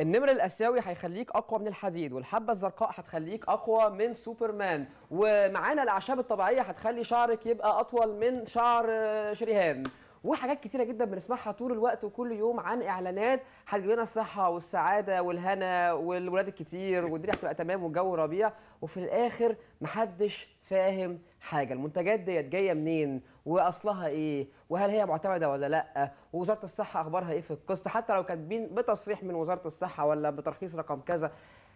النمر الاسيوي هيخليك اقوى من الحديد والحبه الزرقاء هتخليك اقوى من سوبرمان ومعانا الاعشاب الطبيعيه هتخلي شعرك يبقى اطول من شعر آه، شريهان وحاجات كتيره جدا بنسمعها طول الوقت وكل يوم عن اعلانات هتجيب لنا الصحه والسعاده والهنا والولاد الكتير والدنيا هتبقى تمام والجو ربيع وفي الاخر محدش فاهم حاجه المنتجات ديت جايه منين واصلها ايه وهل هي معتمده ولا لا ووزاره الصحه اخبارها ايه في القصه حتى لو كاتبين بتصريح من وزاره الصحه ولا بترخيص رقم كذا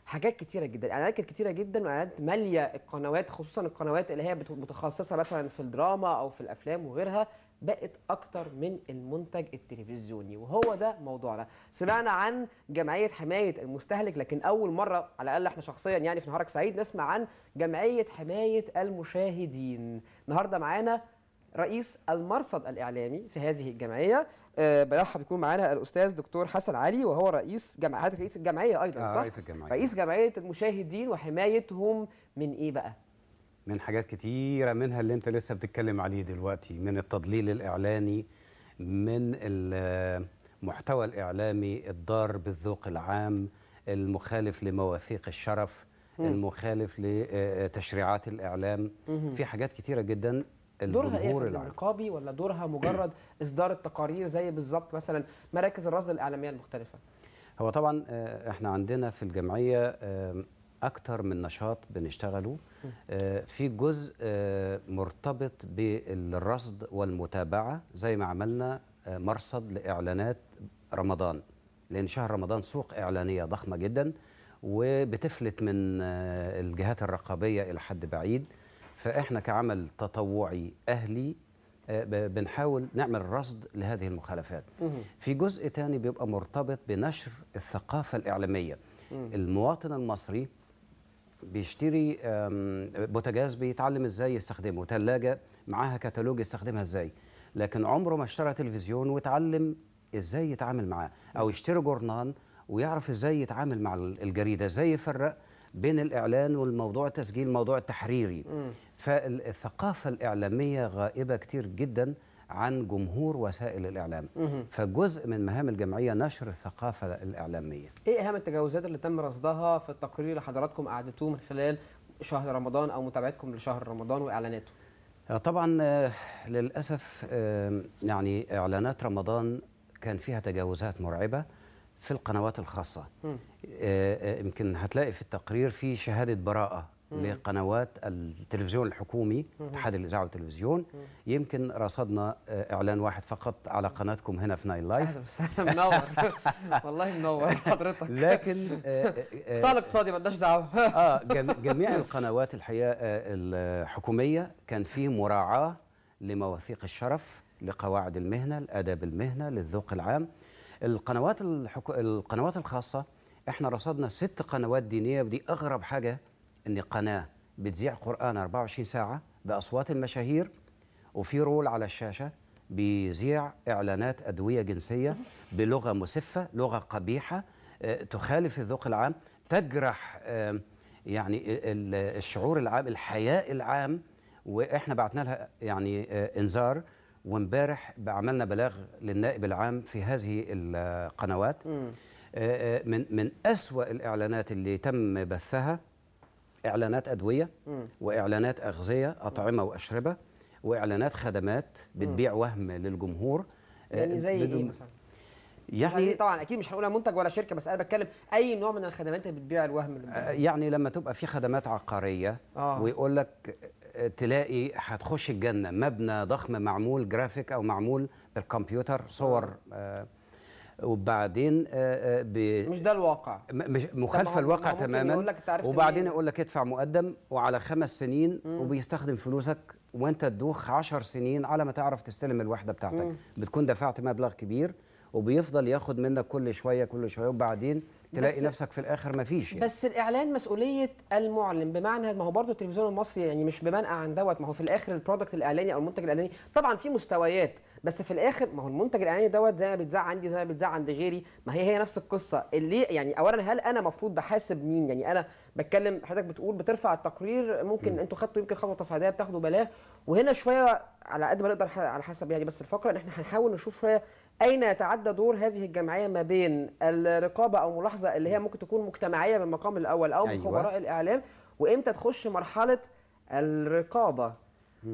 حاجات كتيره جدا اعلانات كانت كتيره جدا واعلانات ماليه القنوات خصوصا القنوات اللي هي متخصصه مثلا في الدراما او في الافلام وغيرها بقت اكتر من المنتج التلفزيوني وهو ده موضوعنا سمعنا عن جمعيه حمايه المستهلك لكن اول مره على الاقل احنا شخصيا يعني في نهارك سعيد نسمع عن جمعيه حمايه المشاهدين النهارده معانا رئيس المرصد الاعلامي في هذه الجمعيه أه يكون بيكون معانا الاستاذ دكتور حسن علي وهو رئيس جمعيه رئيس الجمعيه ايضا آه صح رئيس الجمعيه رئيس جمعيه المشاهدين وحمايتهم من ايه بقى من حاجات كتيرة منها اللي انت لسه بتتكلم عليه دلوقتي من التضليل الإعلاني من المحتوى الإعلامي الضار بالذوق العام المخالف لمواثيق الشرف مم. المخالف لتشريعات آه، الإعلام مم. في حاجات كتيرة جدا دورها ايه في الرقابي ولا دورها مجرد اصدار التقارير زي بالظبط مثلا مراكز الرصد الاعلاميه المختلفه هو طبعا آه، احنا عندنا في الجمعيه اكتر من نشاط بنشتغله آه، في جزء آه، مرتبط بالرصد والمتابعه زي ما عملنا آه، مرصد لاعلانات رمضان لان شهر رمضان سوق اعلانيه ضخمه جدا وبتفلت من الجهات الرقابيه الى حد بعيد فاحنا كعمل تطوعي اهلي بنحاول نعمل رصد لهذه المخالفات في جزء تاني بيبقى مرتبط بنشر الثقافة الإعلامية المواطن المصري بيشتري بوتاجاز بيتعلم ازاي يستخدمه ثلاجه معاها كتالوج يستخدمها ازاي لكن عمره ما اشترى تلفزيون واتعلم ازاي يتعامل معاه او يشتري جورنان ويعرف ازاي يتعامل مع الجريده ازاي يفرق بين الاعلان والموضوع التسجيل موضوع التحريري فالثقافه الاعلاميه غائبه كتير جدا عن جمهور وسائل الإعلام فجزء من مهام الجمعية نشر الثقافة الإعلامية إيه أهم التجاوزات اللي تم رصدها في التقرير اللي حضراتكم قعدتوه من خلال شهر رمضان أو متابعتكم لشهر رمضان وإعلاناته آه، طبعا آه، للأسف يعني إعلانات رمضان كان فيها تجاوزات مرعبة في القنوات الخاصة آه، يمكن هتلاقي في التقرير في شهادة براءة لقنوات التلفزيون الحكومي اتحاد الاذاعه والتلفزيون يمكن رصدنا آه، اعلان واحد فقط على قناتكم هنا في نايل لايف اهلا وسهلا منور والله منور حضرتك لكن القطاع آه، آه، الاقتصادي مالناش دعوه اه جميع القنوات الحقيقه الحكوميه كان في مراعاه لمواثيق الشرف لقواعد المهنه لاداب المهنه للذوق العام القنوات الحكو... القنوات الخاصه احنا رصدنا ست قنوات دينيه ودي اغرب حاجه ان قناه بتذيع قران 24 ساعه باصوات المشاهير وفي رول على الشاشه بيذيع اعلانات ادويه جنسيه بلغه مسفه لغه قبيحه آه، تخالف الذوق العام تجرح يعني الشعور العام الحياء العام واحنا بعتنا لها يعني آه، انذار وامبارح عملنا بلاغ للنائب العام في هذه القنوات آه، من من اسوا الاعلانات اللي تم بثها اعلانات ادويه واعلانات اغذيه اطعمه واشربه واعلانات خدمات بتبيع وهم للجمهور آه، يعني زي ايه مثلا يعني, يعني طبعا اكيد مش هنقولها منتج ولا شركه بس انا بتكلم اي نوع من الخدمات اللي بتبيع الوهم آه، يعني لما تبقى في خدمات عقاريه آه. ويقول لك آه، تلاقي هتخش الجنه مبنى ضخم معمول جرافيك او معمول بالكمبيوتر صور آه. وبعدين آه، آه، مش ده الواقع مش مخالفه الواقع تماما وبعدين يقول لك ادفع مقدم وعلى خمس سنين مم. وبيستخدم فلوسك وانت تدوخ 10 سنين على ما تعرف تستلم الوحده بتاعتك مم. بتكون دفعت مبلغ كبير وبيفضل ياخد منك كل شويه كل شويه وبعدين تلاقي نفسك في الاخر مفيش يعني. بس الاعلان مسؤوليه المعلن بمعنى ما هو برضه التلفزيون المصري يعني مش بمنقع عن دوت ما هو في الاخر البرودكت الاعلاني او المنتج الاعلاني طبعا في مستويات بس في الاخر ما هو المنتج الاعلاني دوت زي ما بيتذاع عندي زي ما بيتذاع عند غيري ما هي هي نفس القصه اللي يعني اولا هل انا المفروض بحاسب مين يعني انا بتكلم حضرتك بتقول بترفع التقرير ممكن انتوا خدتوا يمكن خطوه تصعيديه بتاخدوا بلاغ وهنا شويه على قد ما نقدر على حسب يعني بس الفقره ان احنا هنحاول نشوف شويه اين يتعدى دور هذه الجمعيه ما بين الرقابه او ملاحظه اللي هي ممكن تكون مجتمعيه بالمقام الاول او أيوة. خبراء الاعلام وامتى تخش مرحله الرقابه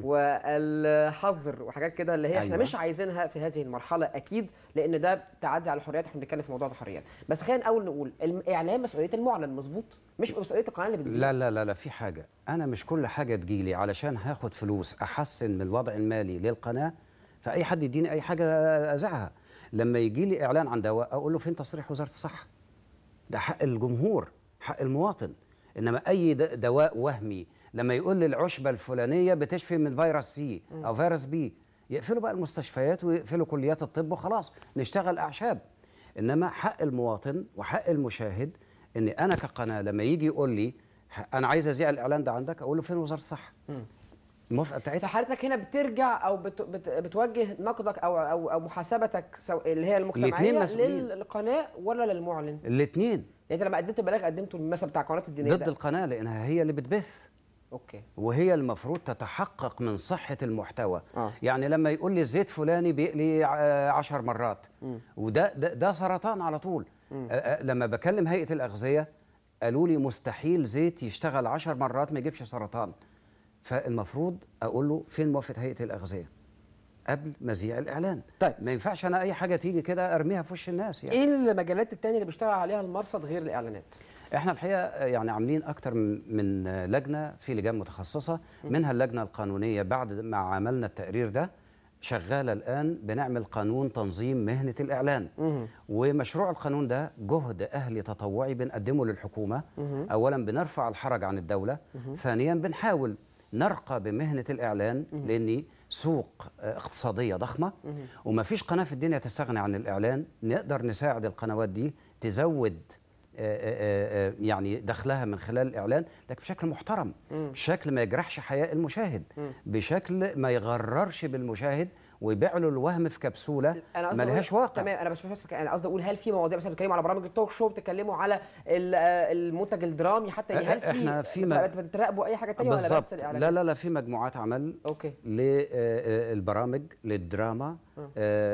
والحظر وحاجات كده اللي هي أيوة. احنا مش عايزينها في هذه المرحله اكيد لان ده تعدي على الحريات احنا بنتكلم في موضوع الحريات بس خلينا الاول نقول الاعلام مسؤوليه المعلن مظبوط مش مسؤوليه القناه اللي بتزيد لا لا لا لا في حاجه انا مش كل حاجه تجيلي علشان هاخد فلوس احسن من الوضع المالي للقناه فاي حد يديني اي حاجه ازعها لما يجي لي اعلان عن دواء اقول له فين تصريح وزاره الصحه ده حق الجمهور حق المواطن انما اي دواء وهمي لما يقول لي العشبه الفلانيه بتشفي من فيروس سي او فيروس بي يقفلوا بقى المستشفيات ويقفلوا كليات الطب وخلاص نشتغل اعشاب انما حق المواطن وحق المشاهد ان انا كقناه لما يجي يقول لي انا عايز اذيع الاعلان ده عندك اقول له فين وزاره الصحه الموافقه بتاعتها فحضرتك هنا بترجع او بت بت بتوجه نقدك او او او محاسبتك سو... اللي هي المجتمعيه للقناه ولا للمعلن؟ الاثنين يعني انت لما قدمت البلاغ قدمته مثلا بتاع قناه الدينيه ضد ده. القناه لانها هي اللي بتبث اوكي وهي المفروض تتحقق من صحه المحتوى آه. يعني لما يقول لي الزيت فلاني بيقلي 10 مرات م. وده ده, ده سرطان على طول م. لما بكلم هيئه الاغذيه قالوا لي مستحيل زيت يشتغل 10 مرات ما يجيبش سرطان فالمفروض اقول له فين موافقه هيئه الاغذيه قبل مذيع الاعلان طيب ما ينفعش انا اي حاجه تيجي كده ارميها في وش الناس يعني ايه المجالات التانية اللي بيشتغل عليها المرصد غير الاعلانات احنا الحقيقه آه، يعني عاملين اكتر من آه، لجنه في لجان متخصصه منها اللجنه القانونيه بعد ما عملنا التقرير ده شغاله الان بنعمل قانون تنظيم مهنه الاعلان ومشروع القانون ده جهد اهلي تطوعي بنقدمه للحكومه اولا بنرفع الحرج عن الدوله ثانيا بنحاول نرقى بمهنه الاعلان لاني سوق آه، اقتصاديه ضخمه وما فيش قناه في الدنيا تستغني عن الاعلان نقدر نساعد القنوات دي تزود آه، آه، يعني دخلها من خلال الاعلان لكن بشكل محترم بشكل ما يجرحش حياء المشاهد بشكل ما يغررش بالمشاهد ويبيع له الوهم في كبسوله ملهاش واقع تمام انا مش بس انا قصدي اقول هل في مواضيع مثلا بتتكلموا على برامج التوك شو بتتكلموا على آه، المنتج الدرامي حتى يعني هل في احنا في م... بتراقبوا اي حاجه ثانيه ولا بس الإعلانات؟ لا لا لا في مجموعات عمل اوكي للبرامج آه، آه، للدراما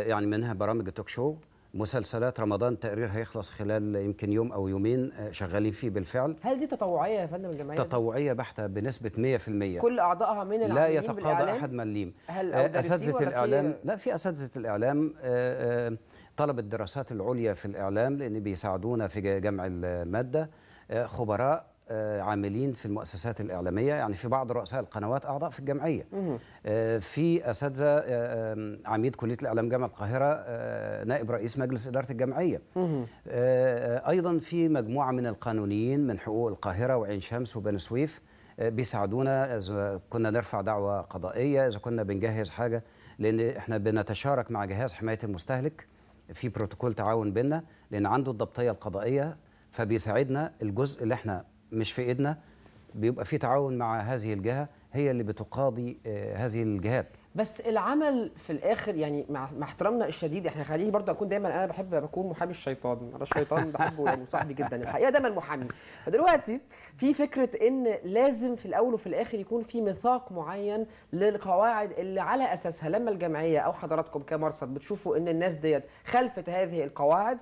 يعني منها برامج التوك شو مسلسلات رمضان تقرير هيخلص خلال يمكن يوم او يومين آه، شغالين فيه بالفعل هل دي تطوعيه يا فندم الجمعيه تطوعيه بحته بنسبه 100% كل اعضائها من لا يتقاضى احد مليم آه، اساتذه الاعلام لا في اساتذه الاعلام آه، طلب الدراسات العليا في الاعلام لان بيساعدونا في جمع الماده خبراء آه، عاملين في المؤسسات الإعلامية يعني في بعض رؤساء القنوات أعضاء في الجمعية آه، في أساتذة آه، عميد كلية الإعلام جامعة القاهرة نائب رئيس مجلس إدارة الجمعية أيضا في مجموعة من القانونيين من حقوق القاهرة وعين شمس وبن سويف بيساعدونا إذا كنا نرفع دعوة قضائية إذا كنا بنجهز حاجة لأن إحنا بنتشارك مع جهاز حماية المستهلك في بروتوكول تعاون بيننا لأن عنده الضبطية القضائية فبيساعدنا الجزء اللي احنا مش في ايدنا بيبقى في تعاون مع هذه الجهه هي اللي بتقاضي آه، هذه الجهات بس العمل في الاخر يعني مع, احترامنا الشديد احنا خليني برضه اكون دايما انا بحب اكون محامي الشيطان انا الشيطان بحبه يعني صاحبي جدا الحقيقه دايما محامي فدلوقتي في فكره ان لازم في الاول وفي الاخر يكون في ميثاق معين للقواعد اللي على اساسها لما الجمعيه او حضراتكم كمرصد بتشوفوا ان الناس ديت خلفت هذه القواعد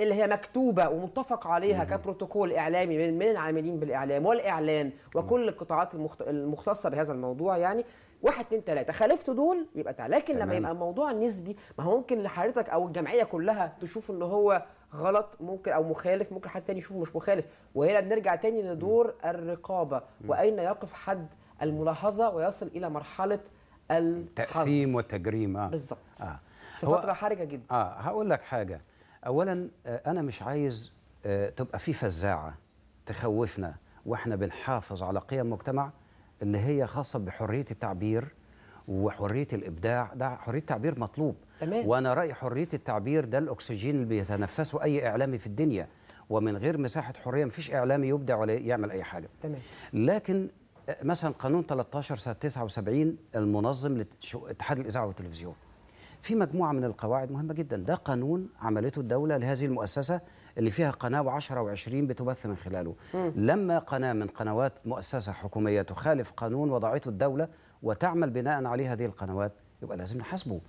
اللي هي مكتوبه ومتفق عليها كبروتوكول اعلامي من من العاملين بالاعلام والاعلان وكل القطاعات المخت... المختصه بهذا الموضوع يعني واحد اتنين تلاته خالفت دول يبقى تعالى لكن لما يبقى الموضوع نسبي ما هو ممكن لحضرتك او الجمعيه كلها تشوف ان هو غلط ممكن او مخالف ممكن حد تاني يشوفه مش مخالف وهنا بنرجع تاني لدور الرقابه واين يقف حد الملاحظه ويصل الى مرحله التقسيم والتجريم اه بالظبط آه. في فتره حرجه جدا اه هقول لك حاجه اولا آه، انا مش عايز آه، تبقى في فزاعه تخوفنا واحنا بنحافظ على قيم مجتمع اللي هي خاصه بحريه التعبير وحريه الابداع ده حريه التعبير مطلوب تمام. وانا رايي حريه التعبير ده الاكسجين اللي بيتنفسه اي اعلامي في الدنيا ومن غير مساحه حريه مفيش اعلامي يبدع ولا يعمل اي حاجه تمام لكن آه، مثلا قانون 13 سنه 79 المنظم لاتحاد الاذاعه والتلفزيون في مجموعه من القواعد مهمه جدا ده قانون عملته الدوله لهذه المؤسسه اللي فيها قناه و10 و20 بتبث من خلاله مم. لما قناه من قنوات مؤسسه حكوميه تخالف قانون وضعته الدوله وتعمل بناء عليه هذه القنوات يبقى لازم نحاسبه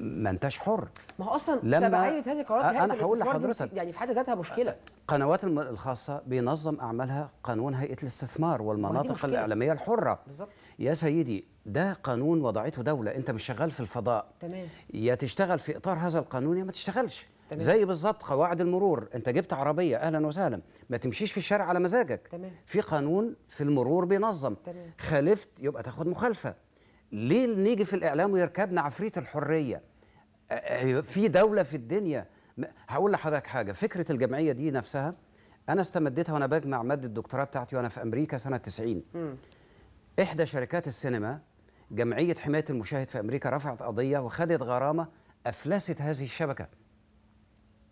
ما انتش حر ما هو اصلا لما تبعيه هذه القرارات هي انا هقول لحضرتك يعني في حد ذاتها مشكله قنوات الخاصه بينظم اعمالها قانون هيئه الاستثمار والمناطق الاعلاميه الحره بالظبط يا سيدي ده قانون وضعته دولة أنت مش شغال في الفضاء تمام يا تشتغل في إطار هذا القانون يا ما تشتغلش تمام. زي بالظبط قواعد المرور أنت جبت عربية أهلا وسهلا ما تمشيش في الشارع على مزاجك تمام. في قانون في المرور بينظم تمام. خالفت يبقى تاخد مخالفة ليه نيجي في الإعلام ويركبنا عفريت الحرية أيوه، في دولة في الدنيا هقول لحضرتك حاجة فكرة الجمعية دي نفسها أنا استمدتها وأنا بجمع مادة الدكتوراه بتاعتي وأنا في أمريكا سنة 90 م. إحدى شركات السينما جمعية حماية المشاهد في أمريكا رفعت قضية وخدت غرامة أفلست هذه الشبكة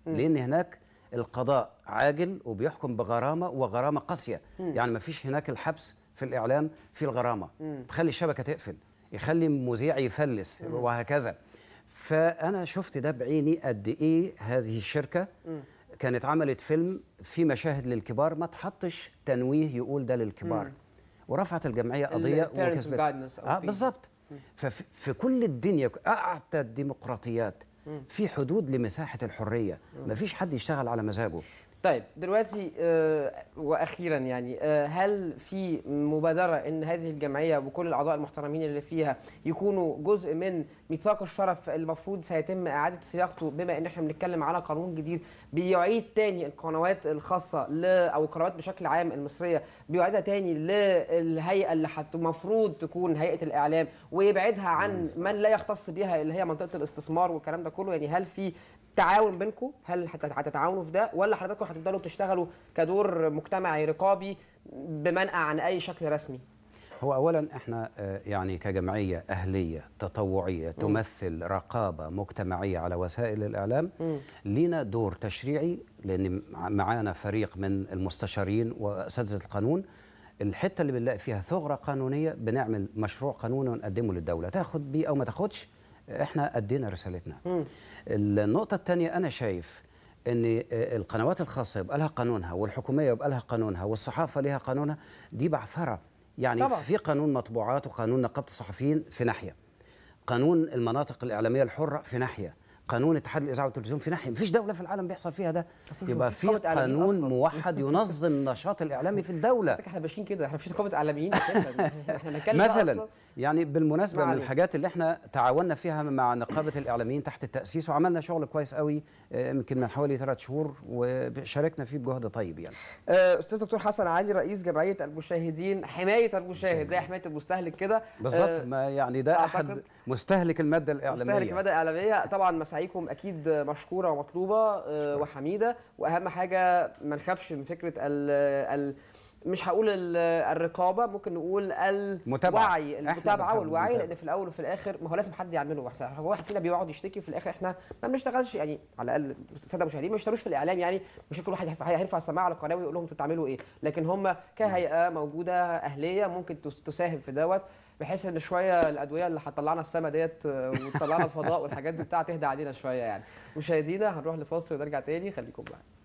لأن هناك القضاء عاجل وبيحكم بغرامة وغرامة قاسية يعني ما فيش هناك الحبس في الإعلام في الغرامة تخلي الشبكة تقفل يخلي مذيع يفلس وهكذا فأنا شفت ده بعيني قد إيه هذه الشركة كانت عملت فيلم في مشاهد للكبار ما تحطش تنويه يقول ده للكبار مم. ورفعت الجمعيه قضيه وكسبت آه بالظبط ففي كل الدنيا اعتى الديمقراطيات في حدود لمساحه الحريه ما فيش حد يشتغل على مزاجه طيب دلوقتي آه، واخيرا يعني آه، هل في مبادره ان هذه الجمعيه وكل الاعضاء المحترمين اللي فيها يكونوا جزء من ميثاق الشرف المفروض سيتم اعاده صياغته بما ان احنا بنتكلم على قانون جديد بيعيد تاني القنوات الخاصه ل او القنوات بشكل عام المصريه بيعيدها تاني للهيئه اللي المفروض تكون هيئه الاعلام ويبعدها عن من لا يختص بها اللي هي منطقه الاستثمار والكلام ده كله يعني هل في تعاون بينكم هل هتتعاونوا في ده ولا حضراتكم هتفضلوا تشتغلوا كدور مجتمعي رقابي بمنأى عن اي شكل رسمي هو اولا احنا آه، يعني كجمعيه اهليه تطوعيه تمثل رقابه مجتمعيه على وسائل الاعلام لينا دور تشريعي لان معانا فريق من المستشارين واساتذه القانون الحته اللي بنلاقي فيها ثغره قانونيه بنعمل مشروع قانوني ونقدمه للدوله تاخد بيه او ما تاخدش احنا ادينا رسالتنا م. النقطه الثانيه انا شايف ان آه، القنوات الخاصه يبقى لها قانونها والحكوميه يبقى لها قانونها والصحافه لها قانونها دي بعثره يعني طبعا. في قانون مطبوعات وقانون نقابه الصحفيين في ناحيه قانون المناطق الاعلاميه الحره في ناحيه قانون اتحاد الاذاعه والتلفزيون في ناحيه مفيش دوله في العالم بيحصل فيها ده يبقى في قانون موحد ينظم النشاط الاعلامي في الدوله احنا ماشيين كده احنا مش نقابه اعلاميين احنا بنتكلم مثلا أصلاً. يعني بالمناسبه معلوم. من الحاجات اللي احنا تعاوننا فيها مع نقابه الاعلاميين تحت التاسيس وعملنا شغل كويس قوي آه، يمكن من حوالي ثلاث شهور وشاركنا فيه بجهد طيب يعني آه، استاذ دكتور حسن علي رئيس جمعيه المشاهدين حمايه المشاهد زي حمايه المستهلك كده بالظبط آه، ما يعني ده احد مستهلك الماده الاعلاميه مستهلك الماده الاعلاميه طبعا مساعيكم اكيد مشكوره ومطلوبه وحميده واهم حاجه ما نخافش من فكره ال ال مش هقول الرقابه ممكن نقول الوعي المتابعه والوعي لان في الاول وفي الاخر ما هو لازم حد يعمله وحسها هو واحد فينا بيقعد يشتكي في الاخر احنا ما بنشتغلش يعني على الاقل الساده المشاهدين ما بيشتغلوش في الاعلام يعني مش كل واحد هيرفع السماعه على القناه ويقول لهم انتوا بتعملوا ايه لكن هم كهيئه موجوده اهليه ممكن تساهم في دوت بحيث ان شويه الادويه اللي هتطلعنا السما ديت وتطلعنا الفضاء والحاجات دي بتاعه تهدى علينا شويه يعني مشاهدينا هنروح لفاصل ونرجع تاني خليكم معانا